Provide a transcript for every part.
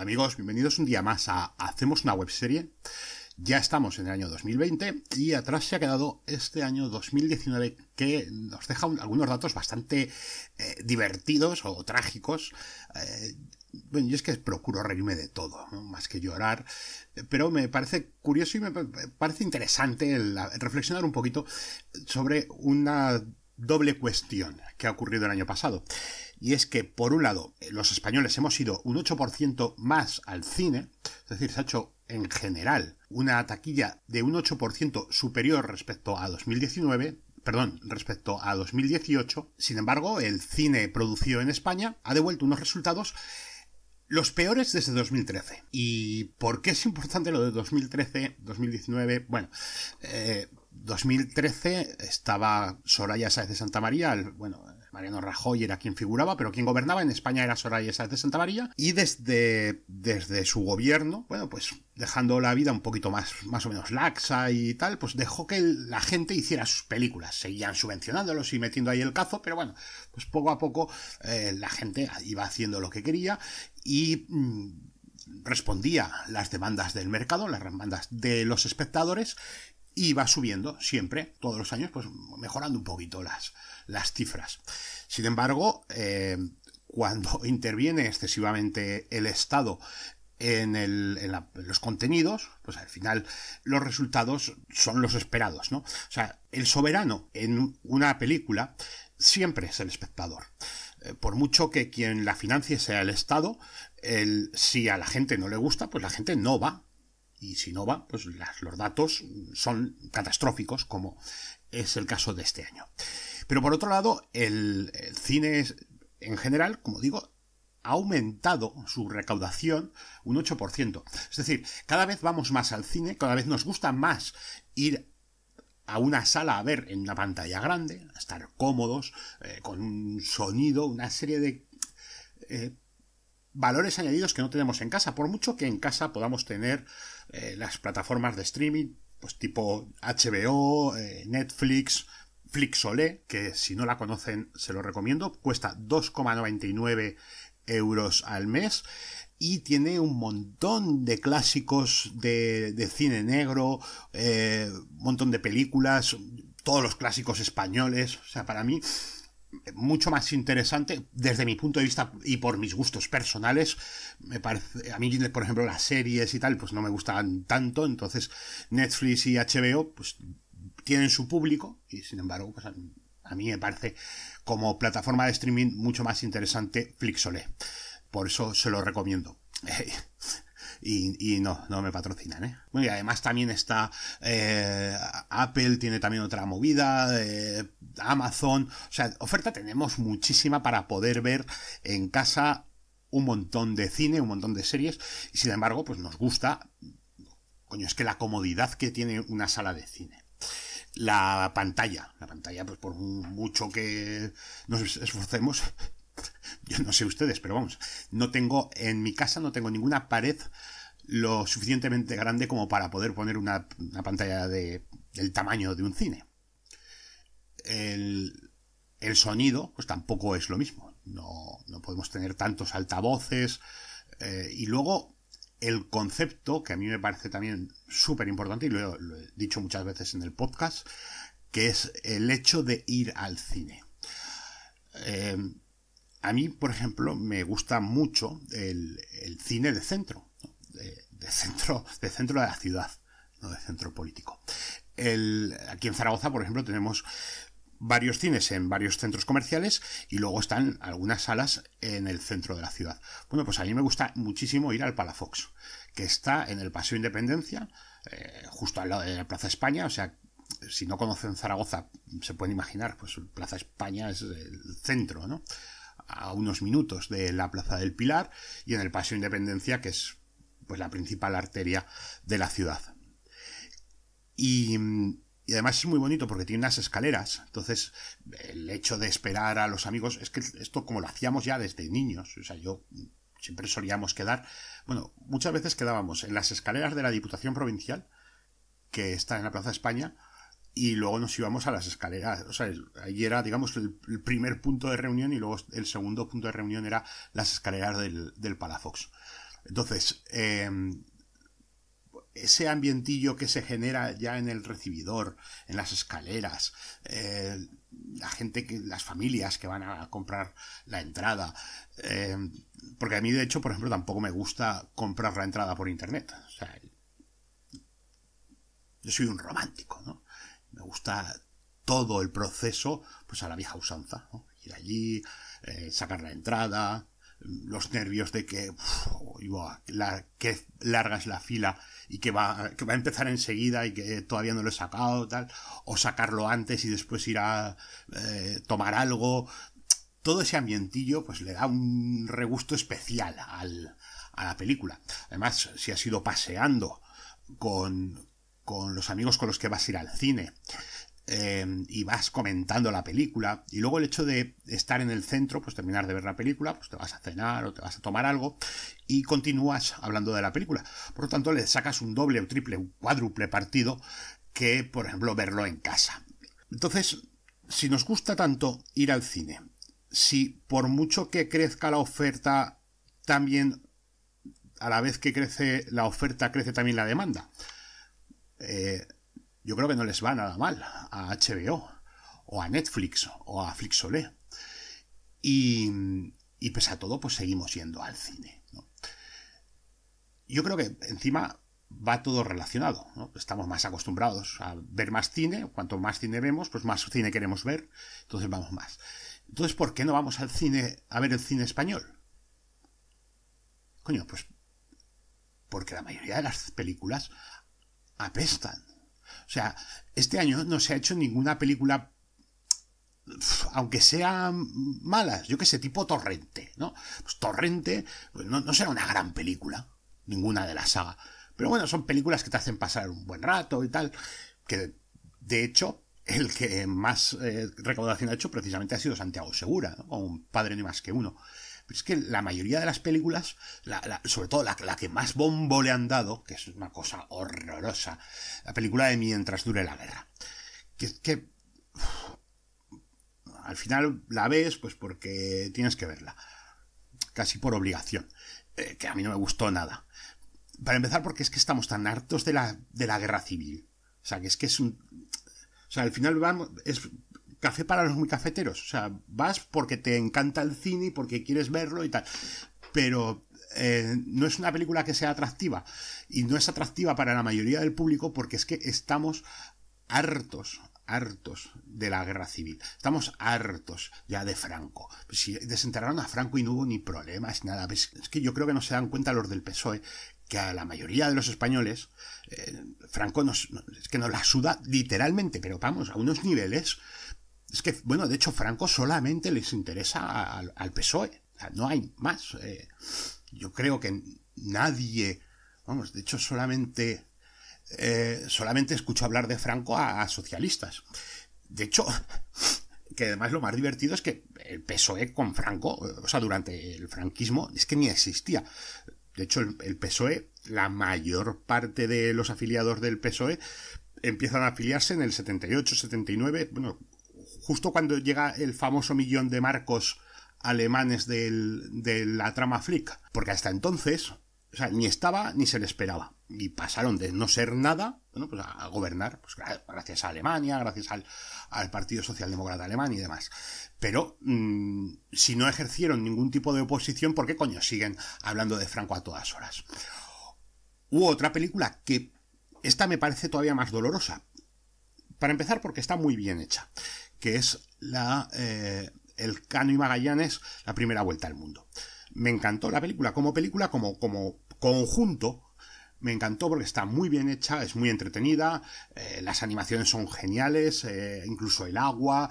amigos, bienvenidos un día más a Hacemos una webserie. Ya estamos en el año 2020 y atrás se ha quedado este año 2019 que nos deja algunos datos bastante eh, divertidos o trágicos. Eh, bueno, yo es que procuro reírme de todo, más que llorar, pero me parece curioso y me parece interesante reflexionar un poquito sobre una doble cuestión que ha ocurrido el año pasado y es que, por un lado, eh, los españoles hemos ido un 8% más al cine, es decir, se ha hecho en general una taquilla de un 8% superior respecto a 2019, perdón, respecto a 2018. Sin embargo, el cine producido en España ha devuelto unos resultados los peores desde 2013. ¿Y por qué es importante lo de 2013, 2019? Bueno, 2013 eh, estaba Soraya Sáez de Santa María, bueno, Mariano Rajoy era quien figuraba, pero quien gobernaba en España era Soraya Sáenz de Santa María, y desde, desde su gobierno, bueno, pues dejando la vida un poquito más, más o menos laxa y tal, pues dejó que la gente hiciera sus películas. Seguían subvencionándolos y metiendo ahí el cazo, pero bueno, pues poco a poco eh, la gente iba haciendo lo que quería y... Mm, respondía las demandas del mercado, las demandas de los espectadores y va subiendo siempre, todos los años, pues mejorando un poquito las, las cifras. Sin embargo, eh, cuando interviene excesivamente el Estado en, los contenidos, pues al final los resultados son los esperados, ¿no? O sea, el soberano en una película siempre es el espectador. Eh, por mucho que quien la financie sea el Estado, el, si a la gente no le gusta, pues la gente no va y si no va, pues los datos son catastróficos, como es el caso de este año. Pero por otro lado, el, cine es, en general, como digo, ha aumentado su recaudación un 8%. Es decir, cada vez vamos más al cine, cada vez nos gusta más ir a una sala a ver en una pantalla grande, estar cómodos, eh, con un sonido, una serie de eh, valores añadidos que no tenemos en casa, por mucho que en casa podamos tener eh, las plataformas de streaming, pues tipo HBO, eh, Netflix, Flixolé, que si no la conocen se lo recomiendo, cuesta 2,99 euros al mes y tiene un montón de clásicos de, de cine negro, eh, un montón de películas, todos los clásicos españoles, o sea, para mí mucho más interesante desde mi punto de vista y por mis gustos personales. Me parece, a mí, por ejemplo, las series y tal, pues no me gustan tanto, entonces Netflix y HBO, pues tienen su público y sin embargo, pues, a, mí me parece como plataforma de streaming mucho más interesante Flixolé. Por eso se lo recomiendo. y, no, no me patrocinan, ¿eh? Bueno, y además también está eh, Apple, tiene también otra movida, eh, Amazon, o sea, oferta tenemos muchísima para poder ver en casa un montón de cine, un montón de series, y sin embargo, pues nos gusta, coño, es que la comodidad que tiene una sala de cine la pantalla. La pantalla, pues por mucho que nos esforcemos, yo no sé ustedes, pero vamos, no tengo, en mi casa no tengo ninguna pared lo suficientemente grande como para poder poner una, pantalla de, del tamaño de un cine. El, sonido, pues tampoco es lo mismo. No, no podemos tener tantos altavoces. Eh, y luego, el concepto, que a mí me parece también súper importante, y lo, he dicho muchas veces en el podcast, que es el hecho de ir al cine. Eh, a mí, por ejemplo, me gusta mucho el, cine de centro, de, centro, de centro de la ciudad, no de centro político. aquí en Zaragoza, por ejemplo, tenemos varios cines en varios centros comerciales y luego están algunas salas en el centro de la ciudad. Bueno, pues a mí me gusta muchísimo ir al Palafox, que está en el Paseo Independencia, eh, justo al lado de la Plaza España, o sea, si no conocen Zaragoza, se pueden imaginar, pues Plaza España es el centro, ¿no? a unos minutos de la Plaza del Pilar y en el Paseo Independencia, que es pues la principal arteria de la ciudad. Y, y, además es muy bonito porque tiene unas escaleras, entonces el hecho de esperar a los amigos, es que esto como lo hacíamos ya desde niños, o sea, yo siempre solíamos quedar, bueno, muchas veces quedábamos en las escaleras de la Diputación Provincial, que está en la Plaza España, y luego nos íbamos a las escaleras. O sea, ahí era, digamos, el, primer punto de reunión y luego el segundo punto de reunión era las escaleras del, Palafox. Entonces, em, ese ambientillo que se genera ya en el recibidor, en las escaleras, eh, la gente, que, las familias que van a comprar la entrada. Em, porque a mí, de hecho, por ejemplo, tampoco me gusta comprar la entrada por internet. O sea, yo soy un romántico, ¿no? me gusta todo el proceso, pues a la vieja usanza, ir allí, eh, sacar la entrada, los nervios de que la, larga es la fila y que va, va a empezar enseguida y que todavía no lo he sacado tal o sacarlo antes y después ir a eh, tomar algo todo ese ambientillo pues le da un regusto especial al, a la película además si ha ido paseando con, con los amigos con los que vas a ir al cine. Em, y vas comentando la película y luego el hecho de estar en el centro, pues terminar de ver la película, pues te vas a cenar o te vas a tomar algo y continúas hablando de la película. Por lo tanto, le sacas un doble o triple, o cuádruple partido que, por ejemplo, verlo en casa. Entonces, si nos gusta tanto ir al cine, si por mucho que crezca la oferta, también a la vez que crece la oferta, crece también la demanda. Eh, yo creo que no les va nada mal a HBO o a Netflix o a Flixolé. Y, y pese a todo, pues seguimos yendo al cine. Yo creo que encima va todo relacionado. Estamos más acostumbrados a ver más cine. Cuanto más cine vemos, pues más cine queremos ver. Entonces vamos más. Entonces, ¿por qué no vamos al cine a ver el cine español? Coño, pues porque la mayoría de las películas apestan. O sea, este año no se ha hecho ninguna película, aunque sean malas, yo que sé, tipo Torrente, ¿no? Pues Torrente pues no, será una gran película, ninguna de la saga. Pero bueno, son películas que te hacen pasar un buen rato y tal, que de hecho el que más eh, recaudación ha hecho precisamente ha sido Santiago Segura, o un padre ni más que uno es que la mayoría de las películas, sobre todo la, que más bombo le han dado, que es una cosa horrorosa, la película de Mientras dure la guerra. Que que... al final la ves pues porque tienes que verla. Casi por obligación. Eh, que a mí no me gustó nada. Para empezar porque es que estamos tan hartos de la, de la guerra civil. O sea, que es que es un... O sea, al final vamos... Es, café para los muy cafeteros. O sea, vas porque te encanta el cine porque quieres verlo y tal. Pero eh, no es una película que sea atractiva. Y no es atractiva para la mayoría del público porque es que estamos hartos, hartos de la guerra civil. Estamos hartos ya de Franco. Si desenterraron a Franco y no hubo ni problemas, nada. es que yo creo que no se dan cuenta los del PSOE que a la mayoría de los españoles eh, Franco nos, es que nos la suda literalmente, pero vamos, a unos niveles es que, bueno, de hecho, Franco solamente les interesa al, PSOE. no hay más. Eh. yo creo que nadie. Vamos, de hecho, solamente. Eh, solamente escucho hablar de Franco a, a socialistas. De hecho, que además lo más divertido es que el PSOE con Franco, o sea, durante el franquismo, es que ni existía. De hecho, el, PSOE, la mayor parte de los afiliados del PSOE empiezan a afiliarse en el 78, 79, bueno, justo cuando llega el famoso millón de marcos alemanes de la trama Flick, porque hasta entonces ni estaba ni se le esperaba. Y pasaron de no ser nada pues a, gobernar, pues gracias a Alemania, gracias al, Partido Socialdemócrata Alemán y demás. Pero mm, si no ejercieron ningún tipo de oposición, ¿por qué coño siguen hablando de Franco a todas horas? Hubo otra película que esta me parece todavía más dolorosa. Para empezar, porque está muy bien hecha, que es la, eh, El Cano y Magallanes, la primera vuelta al mundo. Me encantó la película como película, como, como conjunto. Me encantó porque está muy bien hecha, es muy entretenida, eh, las animaciones son geniales, eh, incluso el agua.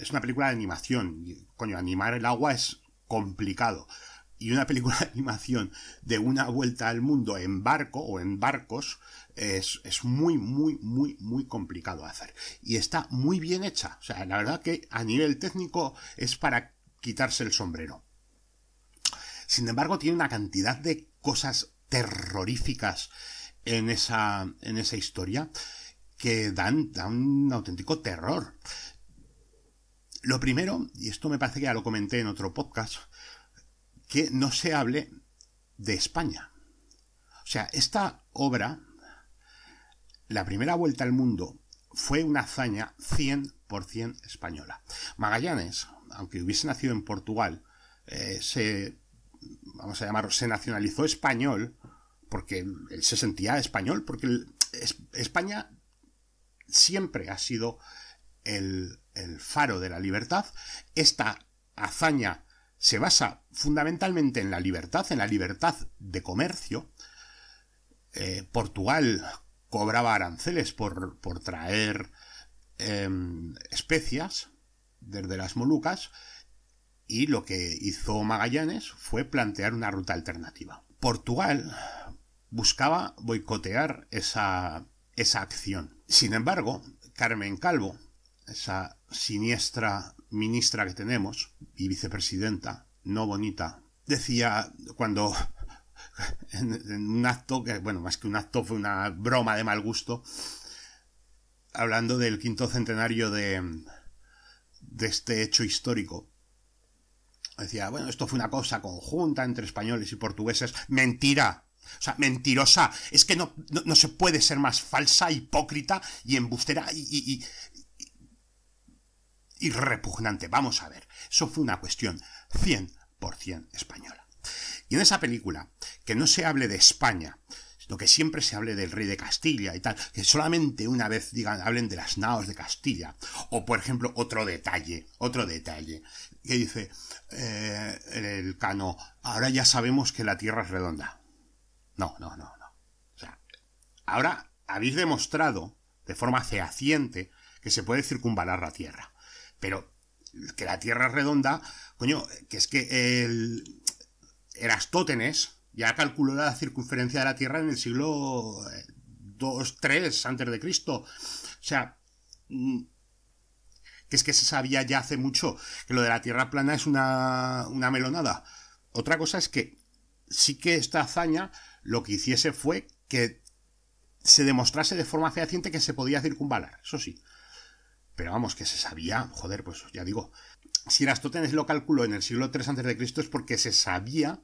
Es una película de animación. Coño, animar el agua es complicado y una película de animación de una vuelta al mundo en barco o en barcos es, muy, muy, muy, muy complicado hacer. Y está muy bien hecha. O sea, la verdad que a nivel técnico es para quitarse el sombrero. Sin embargo, tiene una cantidad de cosas terroríficas en esa, en esa historia que dan, dan un auténtico terror. Lo primero, y esto me parece que ya lo comenté en otro podcast, que no se hable de España. O sea, esta obra, la primera vuelta al mundo, fue una hazaña 100% española. Magallanes, aunque hubiese nacido en Portugal, eh, se, vamos a se nacionalizó español porque él se sentía español, porque España siempre ha sido el, el, faro de la libertad. Esta hazaña se basa fundamentalmente en la libertad, en la libertad de comercio. Eh, Portugal cobraba aranceles por, traer em, especias desde las Molucas y lo que hizo Magallanes fue plantear una ruta alternativa. Portugal buscaba boicotear esa, esa acción. Sin embargo, Carmen Calvo, esa siniestra ministra que tenemos, y vicepresidenta, no bonita, decía cuando en, un acto, que bueno, más que un acto fue una broma de mal gusto, hablando del quinto centenario de, de este hecho histórico. Decía, bueno, esto fue una cosa conjunta entre españoles y portugueses. Mentira. O sea, mentirosa. Es que no, se puede ser más falsa, hipócrita y embustera y, y repugnante. Vamos a ver, eso fue una cuestión 100% española. Y en esa película, que no se hable de España, sino que siempre se hable del rey de Castilla y tal, que solamente una vez digan, hablen de las naos de Castilla. O, por ejemplo, otro detalle, otro detalle, que dice eh, el cano, ahora ya sabemos que la Tierra es redonda. No, no, no, no. O sea, ahora habéis demostrado, de forma fehaciente, que se puede circunvalar la Tierra. Pero que la Tierra es redonda, coño, que es que el Erastótenes ya calculó la circunferencia de la Tierra en el siglo 2, eh, 3 antes de Cristo. O sea, mm, que es que se sabía ya hace mucho que lo de la Tierra plana es una, una melonada. Otra cosa es que sí que esta hazaña lo que hiciese fue que se demostrase de forma fehaciente que se podía circunvalar, eso sí pero vamos, que se sabía, joder, pues ya digo, si Eratótenes lo calculó en el siglo III a.C. es porque se sabía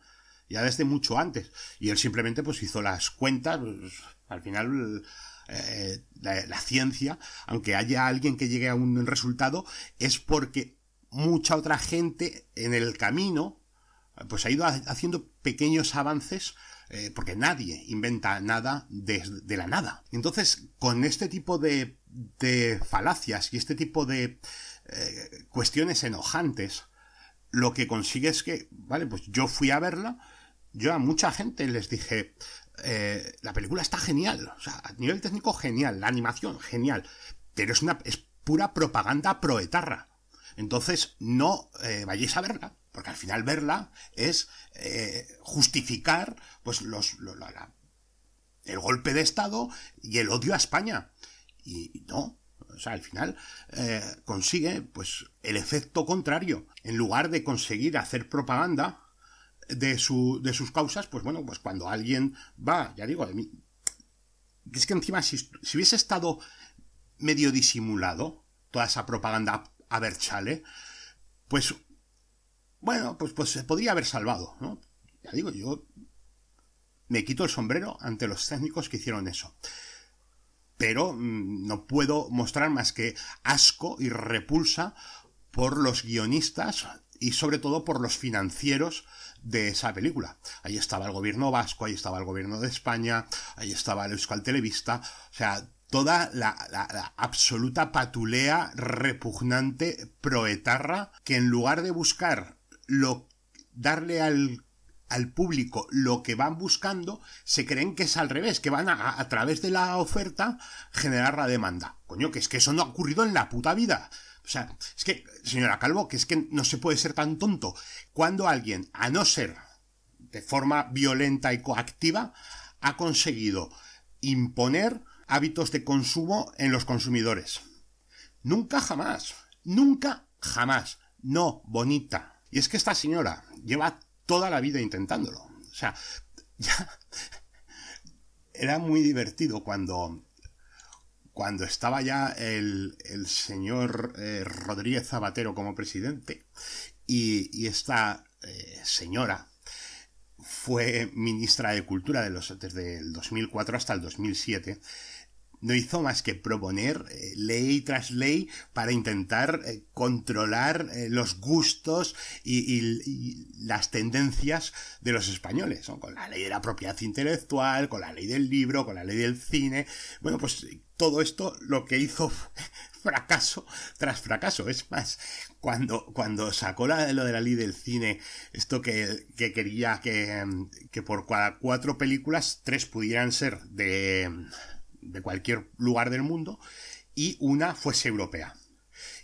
ya desde mucho antes, y él simplemente pues hizo las cuentas, pues, al final... Eh, la, la ciencia, aunque haya alguien que llegue a un resultado, es porque mucha otra gente en el camino pues ha ido haciendo pequeños avances eh, porque nadie inventa nada desde de la nada. Entonces, con este tipo de, falacias y este tipo de eh, cuestiones enojantes, lo que consigue es que, vale, pues yo fui a verla, yo a mucha gente les dije, eh, la película está genial, o sea, a nivel técnico genial, la animación genial, pero es una es pura propaganda proetarra. Entonces, no vayáis a verla, porque al final verla es eh, justificar pues los, el golpe de Estado y el odio a España. Y, no, o sea, al final eh, consigue pues el efecto contrario. En lugar de conseguir hacer propaganda de, sus causas, pues bueno, pues cuando alguien va, ya digo, de mí, es que encima si, si hubiese estado medio disimulado toda esa propaganda a Berchale, pues bueno, pues, pues se podría haber salvado, ¿no? Ya digo, yo me quito el sombrero ante los técnicos que hicieron eso. Pero mm, no puedo mostrar más que asco y repulsa por los guionistas y sobre todo por los financieros de esa película. Ahí estaba el gobierno vasco, ahí estaba el gobierno de España, ahí estaba el Euskal Televista, o sea, toda la, absoluta patulea repugnante proetarra que en lugar de buscar lo, darle al, público lo que van buscando, se creen que es al revés, que van a, a través de la oferta generar la demanda. Coño, que es que eso no ha ocurrido en la puta vida. O sea, es que, señora Calvo, que es que no se puede ser tan tonto. Cuando alguien, a no ser de forma violenta y coactiva, ha conseguido imponer hábitos de consumo en los consumidores. Nunca jamás. Nunca jamás. No, bonita. Y es que esta señora lleva toda la vida intentándolo. O sea, ya era muy divertido cuando, cuando estaba ya el, señor eh, Rodríguez Zabatero como presidente y, esta eh, señora fue ministra de Cultura desde el 2004 hasta el 2007 no hizo más que proponer eh, ley tras ley para intentar eh, controlar eh, los gustos y, las tendencias de los españoles, con la ley de la propiedad intelectual, con la ley del libro, con la ley del cine. Bueno, pues todo esto lo que hizo fracaso tras fracaso. Es más, cuando, cuando sacó lo de la ley del cine, esto que, que quería que, que por cada cuatro películas, tres pudieran ser de de cualquier lugar del mundo y una fuese europea.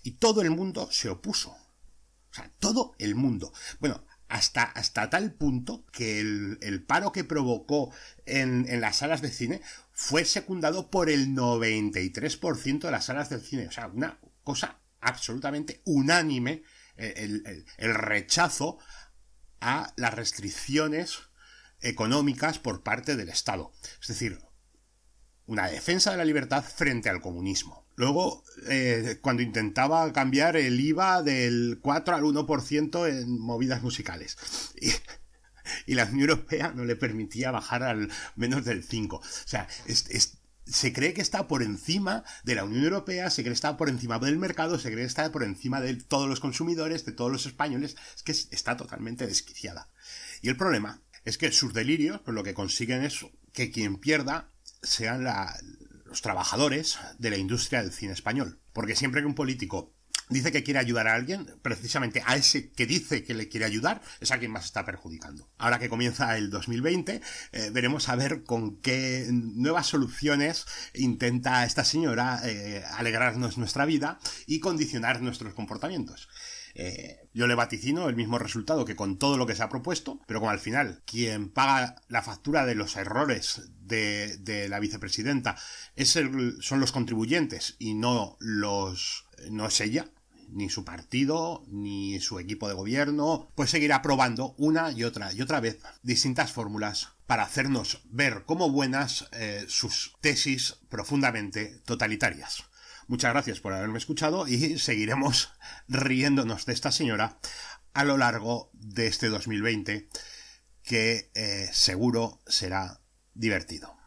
Y todo el mundo se opuso. O sea, todo el mundo. Bueno, hasta, hasta tal punto que el, paro que provocó en, las salas de cine fue secundado por el 93% de las salas del cine. O sea, una cosa absolutamente unánime el rechazo a las restricciones económicas por parte del Estado. Es decir, una defensa de la libertad frente al comunismo. Luego, eh, cuando intentaba cambiar el IVA del 4 al 1% en movidas musicales. Y, la Unión Europea no le permitía bajar al menos del 5. O sea, se cree que está por encima de la Unión Europea, se cree que está por encima del mercado, se cree que está por encima de todos los consumidores, de todos los españoles. Es que está totalmente desquiciada. Y el problema es que sus delirios pues, lo que consiguen es que quien pierda sean los trabajadores de la industria del cine español. Porque siempre que un político dice que quiere ayudar a alguien, precisamente a ese que dice que le quiere ayudar, es a quien más está perjudicando. Ahora que comienza el 2020, eh, veremos a ver con qué nuevas soluciones intenta esta señora eh, alegrarnos nuestra vida y condicionar nuestros comportamientos. Eh, yo le vaticino el mismo resultado que con todo lo que se ha propuesto, pero como al final quien paga la factura de los errores de, la vicepresidenta son los contribuyentes y no los no es ella, ni su partido, ni su equipo de gobierno, pues seguirá probando una y otra y otra vez distintas fórmulas para hacernos ver como buenas eh, sus tesis profundamente totalitarias. Muchas gracias por haberme escuchado y seguiremos riéndonos de esta señora a lo largo de este 2020 que eh, seguro será divertido.